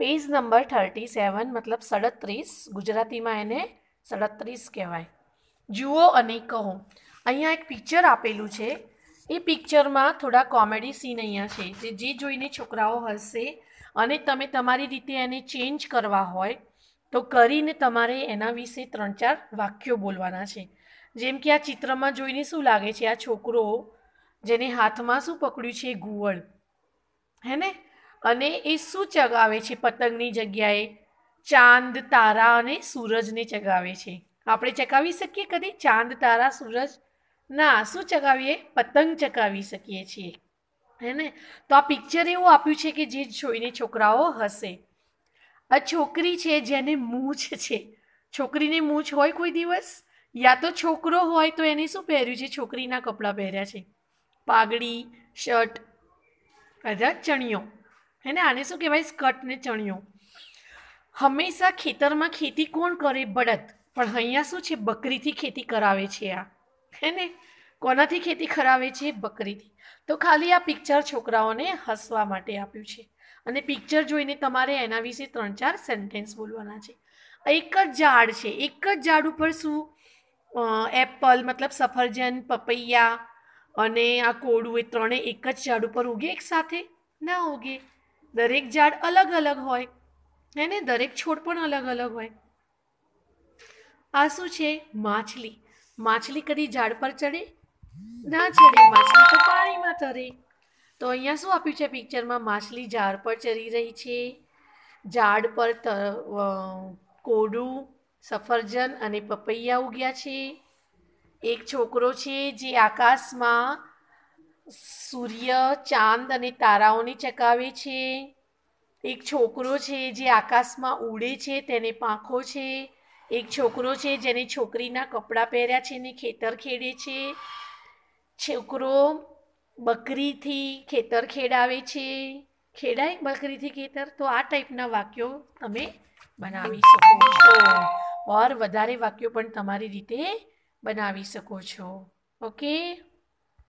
page number thirty seven મતલબ સડત્રીસ ગુજરાતીમાં એને સડત્રીસ કહેવાય જુઓ અને કહો અહીંયા એક પિક્ચર આપેલું છે એ પિક્ચરમાં થોડા કોમેડી સીન અહીંયા છે જે જે જોઈને છોકરાઓ હસશે અને તમે તમારી રીતે એને ચેન્જ કરવા હોય તો કરીને તમારે એના વિશે ત્રણ ચાર વાક્યો બોલવાના છે જેમ કે આ ચિત્રમાં જોઈને શું લાગે છે આ છોકરો જેને હાથમાં શું પકડ્યું છે ગુવળ હે ને અને એ શું ચગાવે છે પતંગની જગ્યાએ ચાંદ તારા અને સૂરજને ચગાવે છે આપણે ચગાવી શકીએ કદી ચાંદ તારા સૂરજ ના શું ચગાવીએ પતંગ ચગાવી શકીએ છીએ હે ને તો આ પિક્ચર એવું આપ્યું છે કે જે જોઈને છોકરાઓ હશે આ છોકરી છે જેને મૂછ છે છોકરીને મૂછ હોય કોઈ દિવસ યા તો છોકરો હોય તો એને શું પહેર્યું છે છોકરીના કપડાં પહેર્યા છે પાઘડી શર્ટ બધા ચણિયો એને આને શું કહેવાય સ્કટ ને ચણિયો હંમેશા ખેતરમાં ખેતી કોણ કરે બળદ પણ અહીંયા શું છે બકરીથી ખેતી કરાવે છે આ હે ને કોનાથી ખેતી કરાવે છે બકરીથી તો ખાલી આ પિક્ચર છોકરાઓને હસવા માટે આપ્યું છે અને પિક્ચર જોઈને તમારે એના વિશે ત્રણ ચાર સેન્ટેન્સ બોલવાના છે એક જ ઝાડ છે એક જ ઝાડ ઉપર શું એપલ મતલબ સફરજન પપૈયા અને આ કોડું એ ત્રણે એક જ ઝાડ ઉપર ઉગે એકસાથે ના ઉગે દરેક ઝાડ અલગ અલગ હોય હે દરેક છોડ પણ અલગ અલગ હોય આ શું છે માછલી માછલી કદી ઝાડ પર ચડે ના ચડે માછલી તો પાણીમાં તરે તો અહીંયા શું આપ્યું છે પિક્ચરમાં માછલી ઝાડ પર ચરી રહી છે ઝાડ પર કોડું સફરજન અને પપૈયા ઉગ્યા છે એક છોકરો છે જે આકાશમાં સૂર્ય ચાંદ અને તારાઓને ચકાવે છે એક છોકરો છે જે આકાશમાં ઉડે છે તેને પાંખો છે એક છોકરો છે જેને છોકરીના કપડાં પહેર્યા છે ને ખેતર ખેડે છે છોકરો બકરીથી ખેતર ખેડાવે છે ખેડાય બકરીથી ખેતર તો આ ટાઈપના વાક્યો તમે બનાવી શકો છો ઓર વધારે વાક્યો પણ તમારી રીતે બનાવી શકો છો ઓકે